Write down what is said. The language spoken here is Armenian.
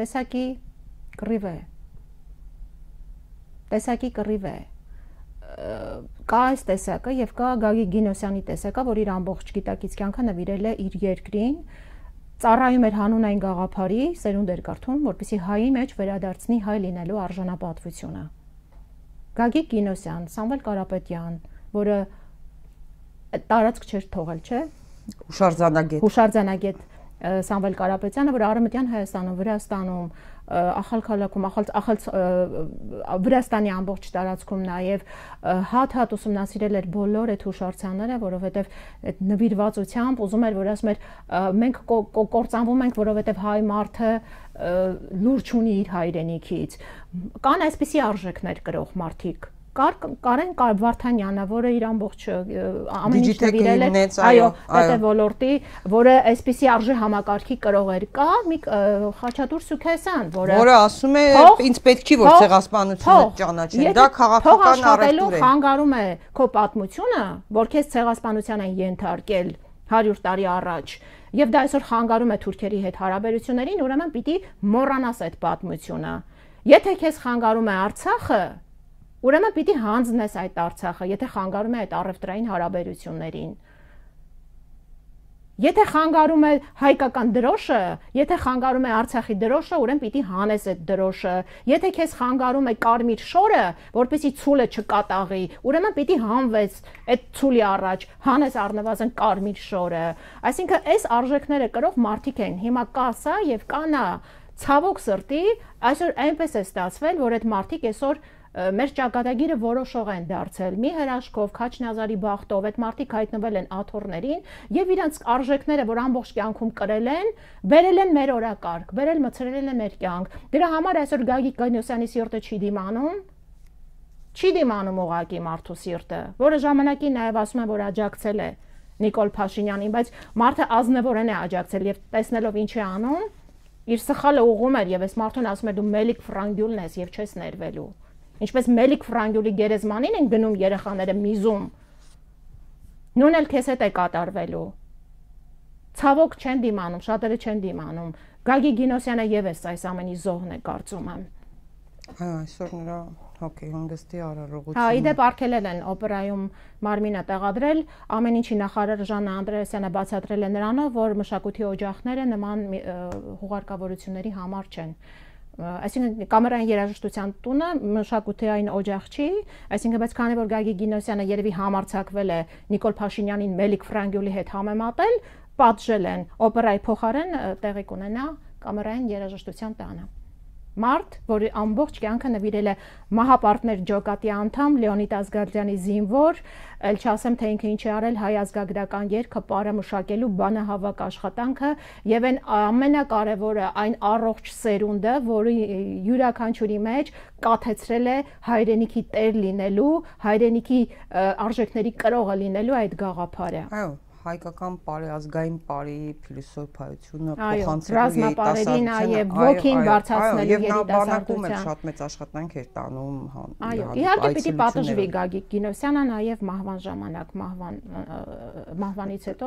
տեսակի կռիվ է։ Տեսակի կռիվ է։ Կա այս տեսակը եւ կա Գագի Գինոսյանի տեսակը, որ իր ամբողջ գիտակից կյանքը նվիրել է իր երկրին, ծառայում էր հանունային գաղափարի, սերունդ էր կարդում, որպեսի հայի մեջ վերադարձնի հայ լինելու արժանապատվությունը։ Գագիկ Գինոսյան, Սամվել Կարապետյան, որը տարածք չէր թողել, չէ՞։ Հուշարձանագետ։ Հուշարձանագետ Սամվել Կարապետյանը, որ Արևմտյան Հայաստանում, Վրաստանում, ախալքալաքում, ախալ ախալ Վրաստանի ամբողջ տարածքում նաև հատ-հատ ուսումնասիրել էր բոլոր այդ հուշարձանները, որովհետև այդ նվիրվածությամբ ուզում էր, որ ասում էր մենք կործանվում ենք, որովհետև հայ մարդը լուրջ ունի իր հայրենիքից։ Կան այսպիսի արժեքներ գրող մարդիկ, կար Կարեն Վարդանյանը, որը իր ամբողջ ամեն ինչ նվիրել է, այո, դա ոլորտի, որը այսպիսի արժե համակարգի կրող էր, կա մի Խաչատուր Սուքեսյան, որը որը ասում է, ինձ պետք չի որ ցեղասպանությունը ճանաչեն, դա քաղաքական առևտուր է։ Խանգարում է քո պատմությունը, որ քեզ ցեղասպանության են ենթարկել 100 տարի առաջ եւ դա այսօր խանգարում է թուրքերի հետ հարաբերություններին, ուրեմն պիտի մոռանաս այդ պատմությունը։ Եթե քեզ խանգարում է Արցախը, Ուրեմն պիտի հանձնես այդ Արցախը, եթե խանգարում է այդ առևտրային հարաբերություններին։ Եթե խանգարում է հայկական դրոշը, եթե խանգարում է Արցախի դրոշը, ուրեմն պիտի հանես այդ դրոշը։ Եթե քեզ խանգարում է կարմիր շորը, որպեսի ցուլը չկատաղի, ուրեմն պիտի հանվես այդ ցուլի առաջ, հանես առնվազն կարմիր շորը։ Այսինքն այս արժեքները կրող մարդիկ են։ Հիմա կա սա եւ կա նա։ Ցավոք սրտի այսօր այնպես է ստացվել, որ այդ մարդիկ այսօր մեր ճակատագիրը որոշող են դարձել մի հրաշքով քաչնազարի բախտով այդ մարդիկ հայտնվել են աթոռներին եւ իրենց արժեքները որ ամբողջ կյանքում կրել են վերել են մեր օրակարգ վերել մցրել են մեր կյանք դրա համար այսօր Գագիկ Գանյոսյանի սիրտը չի դիմանում չի դիմանում ուղակի մարդու սիրտը որը ժամանակին նաեւ ասում են որ աջակցել է Նիկոլ Փաշինյանին բայց մարդը ազնվորեն է աջակցել եւ տեսնելով ինչ է անում իր սխալը ուղում էր եւ այս մարդուն ասում էր դու մելիք ֆրանգյուլն ես եւ չես ներվելու Ինչպես Մելիք Ֆրանգյուլի գերեզմանին են գնում երեխաները միզում։ Նույնն էլ քեզ հետ է կատարվելու։ Ցավոք չեն դիմանում, շատերը չեն դիմանում։ Գագի Գինոսյանը եւս այս ամենի զոհն է կարծում եմ։ Այո, այսօր նրա հոկեյ հանգստի արարողությունը։ Հա, իդեպ արկելել են օպերայում Մարմինը տեղադրել, ամեն ինչի նախարար Ժանա Անդրեասյանը բացատրել է նրանով, որ մշակույթի օջախները նման հուղարկավորությունների համար չեն։ Ա, այսինքն կամերային երաժշտության տունը մշակութային օջախ չի, այսինքն բայց քանի որ Գագի Գինոսյանը երևի համարցակվել է Նիկոլ Փաշինյանին Մելիք Ֆրանգյուլի հետ համեմատել, պատժել են օպերայի փոխարեն տեղի կունենա կամերային երաժշտության տանը մարդ, որի ամբողջ կյանքը նվիրել է մահապարտներ ջոկատի անդամ Լեոնիդ Ազգարդյանի զինվոր, ել չասեմ թե ինքը ինչ է արել հայ ազգագրական երգը պարամշակելու բանահավաք աշխատանքը եւ այն ամենակարևորը այն առողջ սերունդը, որը յուրաքանչյուրի մեջ կաթեցրել է հայրենիքի տեր լինելու, հայրենիքի արժեքների կրողը լինելու այդ գաղափարը։ Այո հայկական բարի ազգային բարի փիլիսոփայությունը փոխանցելու երիտասարդությանը, այո, ոգին բարձրացնելու երիտասարդությանը։ Եվ նա բանակում էլ շատ մեծ աշխատանք էր տանում հանդիպ։ Այո, իհարկե պիտի պատժվի Գագիկ Գինովսյանը նաև մահվան ժամանակ, մահվան մահվանից հետո